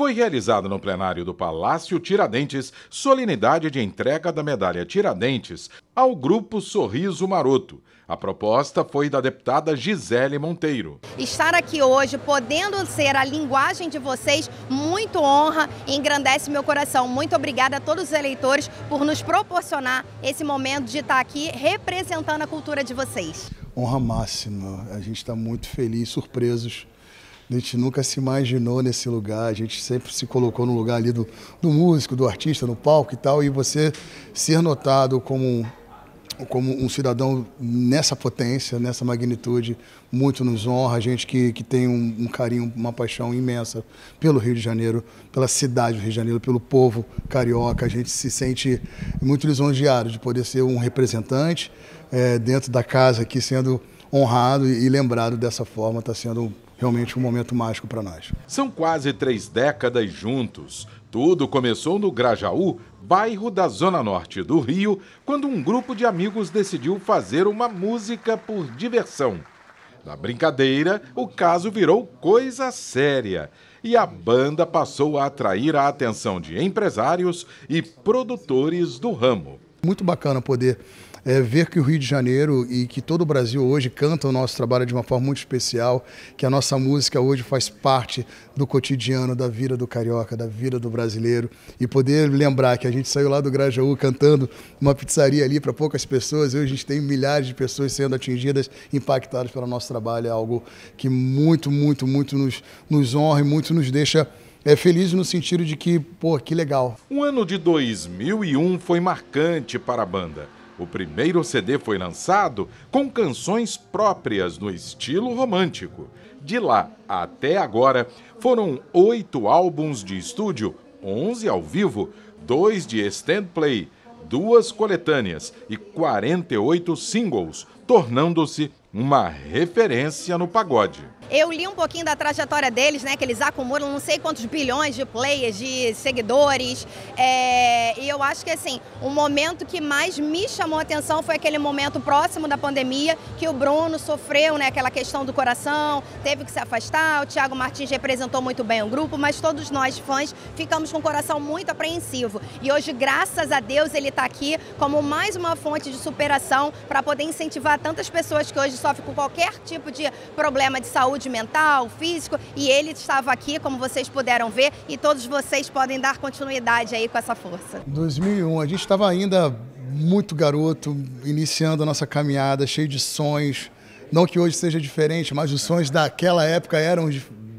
foi realizada no plenário do Palácio Tiradentes solenidade de entrega da medalha Tiradentes ao grupo Sorriso Maroto. A proposta foi da deputada Gisele Monteiro. Estar aqui hoje, podendo ser a linguagem de vocês, muito honra e engrandece meu coração. Muito obrigada a todos os eleitores por nos proporcionar esse momento de estar aqui representando a cultura de vocês. Honra máxima. A gente está muito feliz, surpresos a gente nunca se imaginou nesse lugar, a gente sempre se colocou no lugar ali do, do músico, do artista, no palco e tal, e você ser notado como como um cidadão nessa potência, nessa magnitude, muito nos honra. A gente que, que tem um, um, carinho, uma paixão imensa pelo Rio de Janeiro, pela cidade do Rio de Janeiro, pelo povo carioca. A gente se sente muito lisonjeado de poder ser um representante é, dentro da casa aqui, sendo honrado e lembrado dessa forma, está sendo realmente um momento mágico para nós. São quase três décadas juntos. Tudo começou no Grajaú, bairro da Zona Norte do Rio, quando um grupo de amigos decidiu fazer uma música por diversão. Na brincadeira, o caso virou coisa séria e a banda passou a atrair a atenção de empresários e produtores do ramo. Muito bacana poder é, ver que o Rio de Janeiro e que todo o Brasil hoje canta o nosso trabalho de uma forma muito especial, que a nossa música hoje faz parte do cotidiano, da vida do carioca, da vida do brasileiro, e poder lembrar que a gente saiu lá do Grajaú cantando uma pizzaria ali para poucas pessoas, e hoje a gente tem milhares de pessoas sendo atingidas, impactadas pelo nosso trabalho, é algo que muito, muito, muito nos, nos honra e muito nos deixa é feliz no sentido de que, pô, que legal. O ano de 2001 foi marcante para a banda. O primeiro CD foi lançado com canções próprias no estilo romântico. De lá até agora, foram oito álbuns de estúdio, onze ao vivo, dois de stand play, duas coletâneas e 48 singles, tornando-se uma referência no pagode. Eu li um pouquinho da trajetória deles, né? Que eles acumulam não sei quantos bilhões de players, de seguidores. É... E eu acho que, assim, o momento que mais me chamou a atenção foi aquele momento próximo da pandemia que o Bruno sofreu, né? Aquela questão do coração, teve que se afastar. O Thiago Martins representou muito bem o grupo, mas todos nós, fãs, ficamos com o coração muito apreensivo. E hoje, graças a Deus, ele está aqui como mais uma fonte de superação para poder incentivar tantas pessoas que hoje sofrem com qualquer tipo de problema de saúde mental, físico, e ele estava aqui, como vocês puderam ver, e todos vocês podem dar continuidade aí com essa força. 2001, a gente estava ainda muito garoto, iniciando a nossa caminhada, cheio de sonhos. Não que hoje seja diferente, mas os sonhos daquela época eram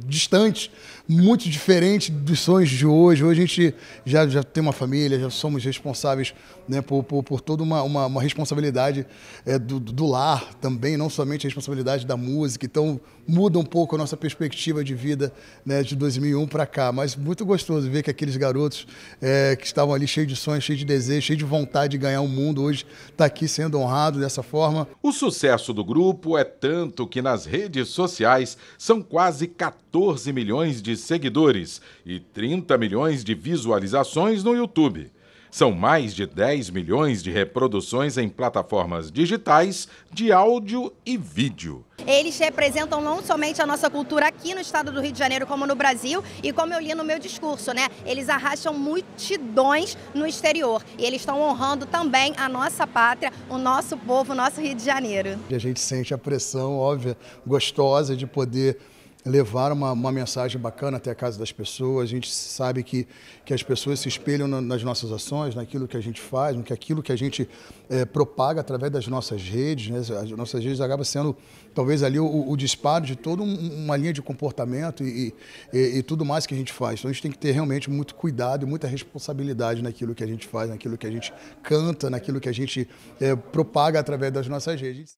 distantes muito diferente dos sonhos de hoje. Hoje a gente já, já tem uma família, já somos responsáveis né, por, por, por toda uma, uma, uma responsabilidade é, do, do lar também, não somente a responsabilidade da música. Então muda um pouco a nossa perspectiva de vida né, de 2001 para cá. Mas muito gostoso ver que aqueles garotos é, que estavam ali cheios de sonhos, cheios de desejos, cheios de vontade de ganhar o um mundo, hoje está aqui sendo honrado dessa forma. O sucesso do grupo é tanto que nas redes sociais são quase 14 milhões de seguidores e 30 milhões de visualizações no YouTube. São mais de 10 milhões de reproduções em plataformas digitais de áudio e vídeo. Eles representam não somente a nossa cultura aqui no estado do Rio de Janeiro, como no Brasil, e como eu li no meu discurso, né? Eles arrastam multidões no exterior. E eles estão honrando também a nossa pátria, o nosso povo, o nosso Rio de Janeiro. E a gente sente a pressão, óbvia, gostosa de poder levar uma, uma, mensagem bacana até a casa das pessoas. A gente sabe que, que as pessoas se espelham nas nossas ações, naquilo que a gente faz, naquilo que a gente é, propaga através das nossas redes. Né? As nossas redes acabam sendo, talvez, ali o, o disparo de toda uma linha de comportamento e, e, e, tudo mais que a gente faz. Então a gente tem que ter realmente muito cuidado e muita responsabilidade naquilo que a gente faz, naquilo que a gente canta, naquilo que a gente é, propaga através das nossas redes.